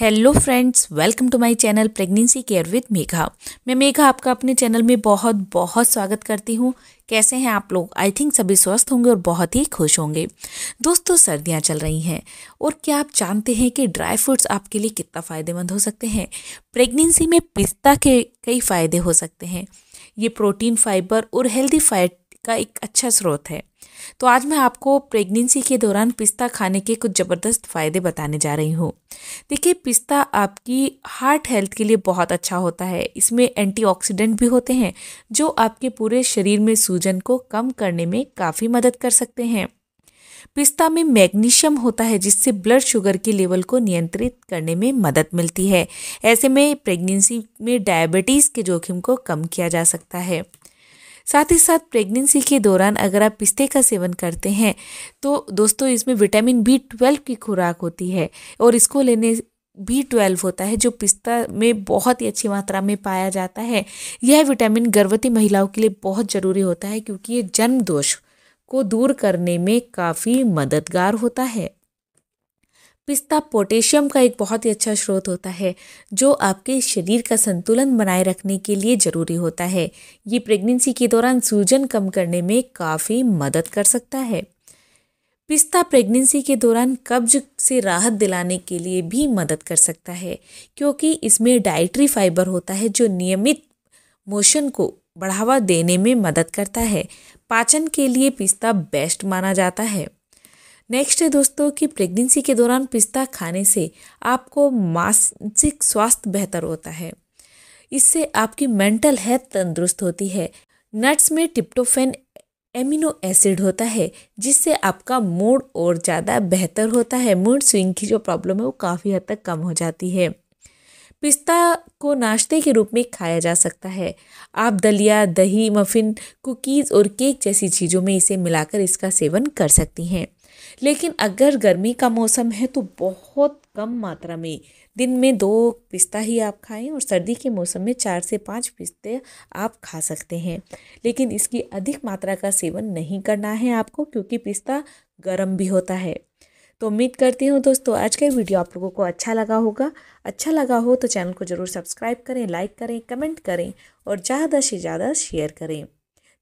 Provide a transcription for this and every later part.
hello friends welcome to my channel pregnancy care with Megha मैं मेघा आपका अपने चैनल में बहुत बहुत स्वागत करती हूँ कैसे हैं आप लोग आई थिंक सभी स्वस्थ होंगे और बहुत ही खुश होंगे दोस्तों सर्दियाँ चल रही हैं और क्या आप जानते हैं कि ड्राई फ्रूट्स आपके लिए कितना फ़ायदेमंद हो सकते हैं प्रेगनेंसी में पिस्ता के कई फ़ायदे हो सकते हैं ये प्रोटीन फाइबर और हेल्दी फैट का एक अच्छा स्रोत है तो आज मैं आपको प्रेगनेंसी के दौरान पिस्ता खाने के कुछ ज़बरदस्त फ़ायदे बताने जा रही हूँ देखिए पिस्ता आपकी हार्ट हेल्थ के लिए बहुत अच्छा होता है इसमें एंटीऑक्सीडेंट भी होते हैं जो आपके पूरे शरीर में सूजन को कम करने में काफ़ी मदद कर सकते हैं पिस्ता में मैग्नीशियम होता है जिससे ब्लड शुगर के लेवल को नियंत्रित करने में मदद मिलती है ऐसे में प्रेगनेंसी में डायबिटीज़ के जोखिम को कम किया जा सकता है साथ ही साथ प्रेगनेंसी के दौरान अगर आप पिस्ते का सेवन करते हैं तो दोस्तों इसमें विटामिन बी ट्वेल्व की खुराक होती है और इसको लेने बी ट्वेल्व होता है जो पिस्ता में बहुत ही अच्छी मात्रा में पाया जाता है यह विटामिन गर्भवती महिलाओं के लिए बहुत ज़रूरी होता है क्योंकि ये जन्म दोष को दूर करने में काफ़ी मददगार होता है पिस्ता पोटेशियम का एक बहुत ही अच्छा स्रोत होता है जो आपके शरीर का संतुलन बनाए रखने के लिए ज़रूरी होता है ये प्रेगनेंसी के दौरान सूजन कम करने में काफ़ी मदद कर सकता है पिस्ता प्रेगनेंसी के दौरान कब्ज से राहत दिलाने के लिए भी मदद कर सकता है क्योंकि इसमें डाइट्री फाइबर होता है जो नियमित मोशन को बढ़ावा देने में मदद करता है पाचन के लिए पिस्ता बेस्ट माना जाता है नेक्स्ट है दोस्तों कि प्रेगनेंसी के दौरान पिस्ता खाने से आपको मानसिक स्वास्थ्य बेहतर होता है इससे आपकी मेंटल हेल्थ तंदुरुस्त होती है नट्स में टिप्टोफेन एमिनो एसिड होता है जिससे आपका मूड और ज़्यादा बेहतर होता है मूड स्विंग की जो प्रॉब्लम है वो काफ़ी हद तक कम हो जाती है पिस्ता को नाश्ते के रूप में खाया जा सकता है आप दलिया दही मफ़िन कुकीज़ और केक जैसी चीज़ों में इसे मिलाकर इसका सेवन कर सकती हैं लेकिन अगर गर्मी का मौसम है तो बहुत कम मात्रा में दिन में दो पिस्ता ही आप खाएं और सर्दी के मौसम में चार से पाँच पिस्ते आप खा सकते हैं लेकिन इसकी अधिक मात्रा का सेवन नहीं करना है आपको क्योंकि पिस्ता गर्म भी होता है तो उम्मीद करती हूँ दोस्तों आज का वीडियो आप लोगों को अच्छा लगा होगा अच्छा लगा हो तो चैनल को ज़रूर सब्सक्राइब करें लाइक करें कमेंट करें और ज़्यादा से ज़्यादा शेयर करें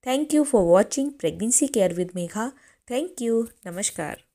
thank you for watching pregnancy care with Megha thank you नमस्कार